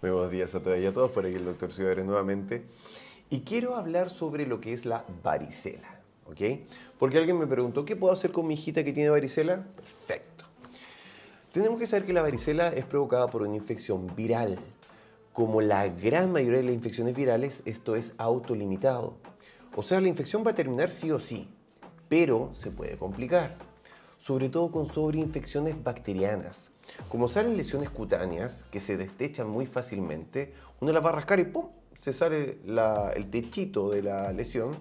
Buenos días a todos y a todos, por aquí el doctor Ciudadero nuevamente. Y quiero hablar sobre lo que es la varicela, ¿ok? Porque alguien me preguntó, ¿qué puedo hacer con mi hijita que tiene varicela? Perfecto. Tenemos que saber que la varicela es provocada por una infección viral. Como la gran mayoría de las infecciones virales, esto es autolimitado. O sea, la infección va a terminar sí o sí, pero se puede complicar sobre todo con sobreinfecciones bacterianas. Como salen lesiones cutáneas que se destechan muy fácilmente, uno las va a rascar y ¡pum! se sale el techito de la lesión.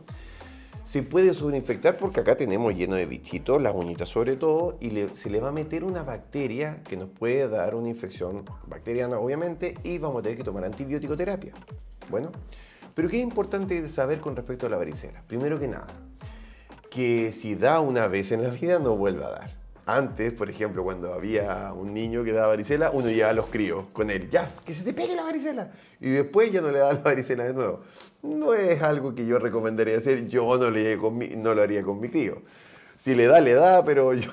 Se puede sobreinfectar porque acá tenemos lleno de bichitos, las uñitas sobre todo, y se le va a meter una bacteria que nos puede dar una infección bacteriana, obviamente, y vamos a tener que tomar antibiótico terapia. Bueno, pero ¿qué es importante saber con respecto a la varicela? Primero que nada, que si da una vez en la vida no vuelva a dar. Antes, por ejemplo, cuando había un niño que daba varicela, uno llevaba a los críos con él, ya, que se te pegue la varicela. Y después ya no le da la varicela de nuevo. No es algo que yo recomendaría hacer, yo no, le, no lo haría con mi crío. Si le da, le da, pero yo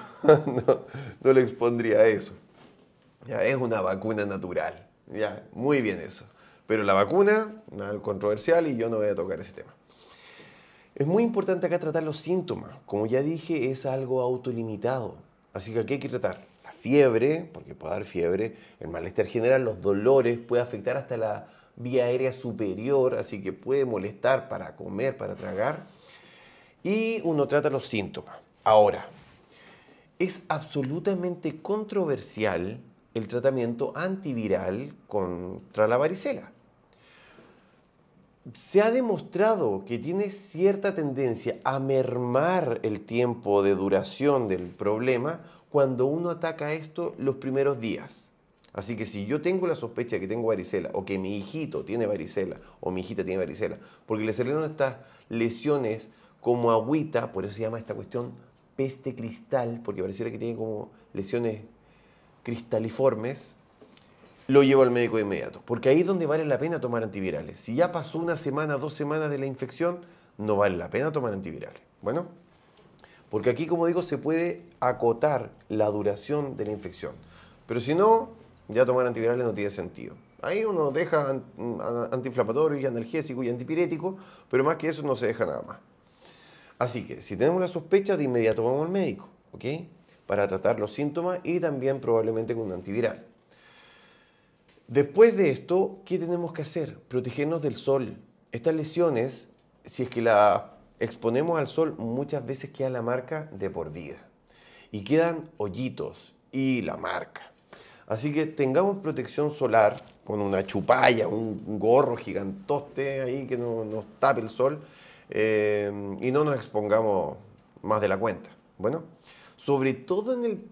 no, le expondría a eso. Ya, es una vacuna natural. Ya, muy bien eso. Pero la vacuna, controversial y yo no voy a tocar ese tema. Es muy importante acá tratar los síntomas. Como ya dije, es algo autolimitado. Así que aquí hay que tratar la fiebre, porque puede dar fiebre, el malestar general, los dolores, puede afectar hasta la vía aérea superior, así que puede molestar para comer, para tragar. Y uno trata los síntomas. Ahora, es absolutamente controversial el tratamiento antiviral contra la varicela se ha demostrado que tiene cierta tendencia a mermar el tiempo de duración del problema cuando uno ataca esto los primeros días. Así que si yo tengo la sospecha que tengo varicela, o que mi hijito tiene varicela, o mi hijita tiene varicela, porque le salieron estas lesiones como agüita, por eso se llama esta cuestión peste cristal, porque pareciera que tiene como lesiones cristaliformes, lo llevo al médico de inmediato, porque ahí es donde vale la pena tomar antivirales. Si ya pasó una semana, dos semanas de la infección, no vale la pena tomar antivirales. Bueno, porque aquí, como digo, se puede acotar la duración de la infección. Pero si no, ya tomar antivirales no tiene sentido. Ahí uno deja antiinflamatorio y analgésico y antipirético, pero más que eso no se deja nada más. Así que si tenemos la sospecha, de inmediato vamos al médico, ¿ok? Para tratar los síntomas y también probablemente con un antiviral. Después de esto, ¿qué tenemos que hacer? Protegernos del sol. Estas lesiones, si es que las exponemos al sol, muchas veces queda la marca de por vida. Y quedan hoyitos y la marca. Así que tengamos protección solar con una chupalla, un gorro gigantote ahí que nos tape el sol eh, y no nos expongamos más de la cuenta. Bueno, sobre todo en el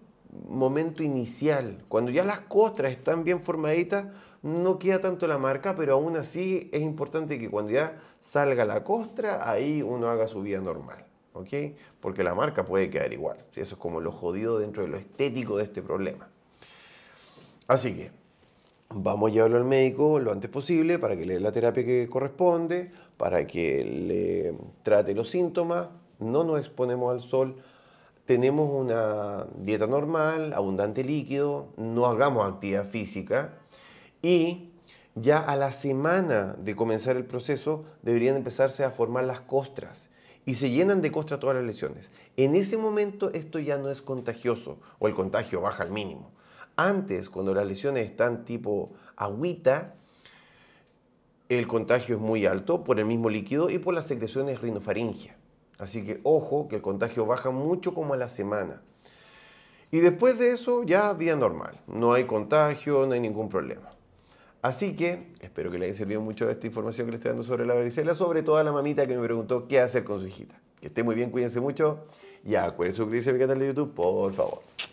momento inicial. Cuando ya las costras están bien formaditas, no queda tanto la marca, pero aún así es importante que cuando ya salga la costra, ahí uno haga su vida normal. ¿Ok? Porque la marca puede quedar igual. Eso es como lo jodido dentro de lo estético de este problema. Así que vamos a llevarlo al médico lo antes posible para que le dé la terapia que corresponde, para que le trate los síntomas, no nos exponemos al sol, tenemos una dieta normal, abundante líquido, no hagamos actividad física y ya a la semana de comenzar el proceso deberían empezarse a formar las costras y se llenan de costra todas las lesiones. En ese momento esto ya no es contagioso o el contagio baja al mínimo. Antes, cuando las lesiones están tipo agüita, el contagio es muy alto por el mismo líquido y por las secreciones rinofaringia. Así que ojo que el contagio baja mucho como a la semana. Y después de eso ya vida normal. No hay contagio, no hay ningún problema. Así que espero que les haya servido mucho esta información que le estoy dando sobre la varicela, sobre todo a la mamita que me preguntó qué hacer con su hijita. Que esté muy bien, cuídense mucho y acuérdense suscribirse a mi canal de YouTube, por favor.